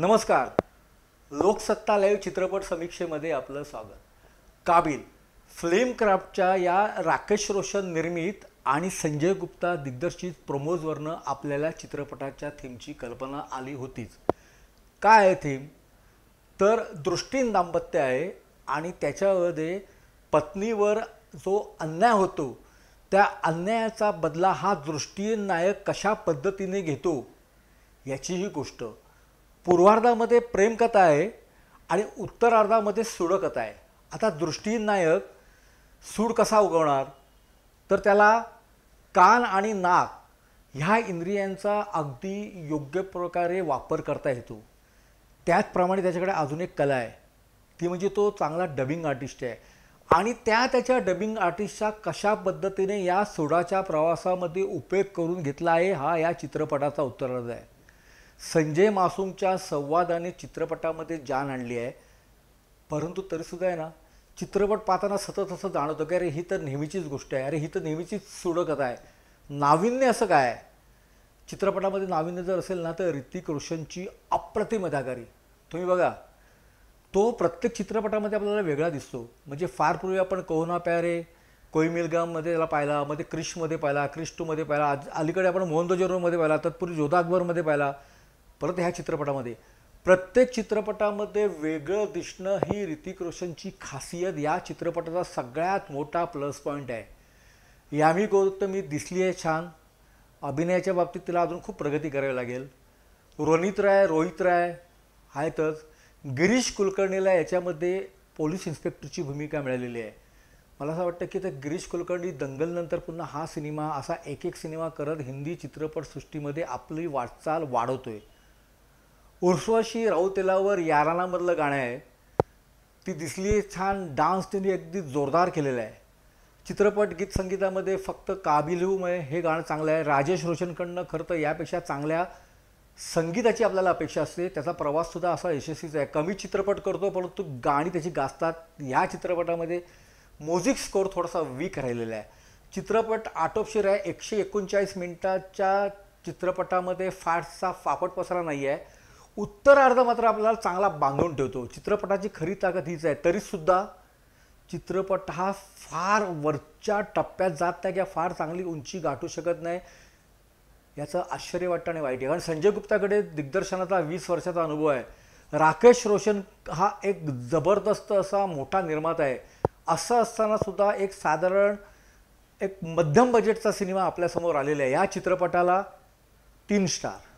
नमस्कार लोकसत्ता लाईव्ह चित्रपट समीक्षेमध्ये आपलं स्वागत काबिल क्राफ्टच्या या राकेश रोशन निर्मित आणि संजय गुप्ता दिग्दर्शित प्रमोजवरनं आपल्याला चित्रपटाच्या थीमची कल्पना आली होतीच काय आहे थीम तर दृष्टीन दाम्पत्य आहे आणि त्याच्यामध्ये पत्नीवर जो अन्याय होतो त्या अन्यायाचा बदला हा दृष्टीन नायक कशा पद्धतीने घेतो याचीही गोष्ट पूर्वार्धामध्ये प्रेमकथा आहे आणि उत्तरार्धामध्ये सुडकथा आहे आता दृष्टीहीन नायक सूड कसा उगवणार तर त्याला कान आणि नाक ह्या इंद्रियांचा अगदी योग्य प्रकारे वापर करता येतो त्याचप्रमाणे त्याच्याकडे अजून एक कला आहे ती म्हणजे तो चांगला डबिंग आर्टिस्ट आहे आणि त्या त्याच्या डबिंग आर्टिस्टचा कशा पद्धतीने या सोडाच्या प्रवासामध्ये उपयोग करून घेतला आहे हा या चित्रपटाचा उत्तरार्ध आहे संजय मासूमच्या संवादाने चित्रपटामध्ये जान आणली आहे परंतु तरीसुद्धा आहे ना चित्रपट पाहताना सतत असं जाणवतं की अरे ही तर नेहमीचीच गोष्ट आहे अरे ही तर नेहमीचीच सुडकत आहे नाविन्य असं काय आहे चित्रपटामध्ये नाविन्य जर असेल ना तर ऋतिक रोशनची अप्रतिम अदाकारी तुम्ही बघा तो प्रत्येक चित्रपटामध्ये आपल्याला वेगळा दिसतो म्हणजे फार पूर्वी आपण कोहना प्यारे कोईमिलगाममध्ये त्याला पाहिला मध्ये क्रिशमध्ये पाहिला क्रिश टूमध्ये पाहिला अलीकडे आपण मोहनदोजरोमध्ये पाहिला तत्पूर्वी जोधा अकबरमध्ये पाहिला परत ह्या चित्रपटामध्ये प्रत्येक चित्रपटामध्ये वेगळं दिसणं ही ऋतिक रोशनची खासियत या चित्रपटाचा सगळ्यात मोठा प्लस पॉईंट आहे यामी मी दिसली आहे छान अभिनयाच्या बाबतीत तिला अजून खूप प्रगती करावी लागेल रोनित राय रोहित राय आहेतच गिरीश कुलकर्णीला याच्यामध्ये पोलीस इन्स्पेक्टरची भूमिका मिळालेली आहे मला असं वाटतं की तर गिरीश कुलकर्णी दंगलनंतर पुन्हा हा सिनेमा असा एक एक सिनेमा करत हिंदी चित्रपटसृष्टीमध्ये आपली वाटचाल वाढवतो आहे उर्श्वाशी राऊतेलावर यारानामधलं गाणं आहे ती दिसली छान डान्स त्यांनी अगदी जोरदार केलेला आहे चित्रपट गीत संगीतामध्ये फक्त काबिलूमय हे गाणं चांगलं आहे राजेश रोशनकडनं खरं तर यापेक्षा चांगल्या संगीताची आपल्याला अपेक्षा असते त्याचा प्रवाससुद्धा असा यशस्वीचा आहे कमी चित्रपट करतो परंतु गाणी त्याची गाजतात या चित्रपटामध्ये म्युझिक स्कोअर थोडासा वीक राहिलेला आहे चित्रपट आटोपशीर आहे एकशे एकोणचाळीस मिनटाच्या चित्रपटामध्ये फारसा फापट पसरा नाही आहे उत्तरार्ध मात्र आपल्याला चांगला बांधून ठेवतो चित्रपटाची खरी ताकद हीच आहे तरीसुद्धा चित्रपट हा फार वरच्या टप्प्यात जात नाही किंवा फार चांगली उंची गाठू शकत नाही याचं आश्चर्य वाटतं आणि वाईट आहे कारण संजय गुप्ताकडे दिग्दर्शनाचा वीस वर्षाचा अनुभव आहे राकेश रोशन हा एक जबरदस्त असा मोठा निर्माता आहे असं असतानासुद्धा एक साधारण एक मध्यम बजेटचा सिनेमा आपल्यासमोर आलेला आहे या चित्रपटाला तीन स्टार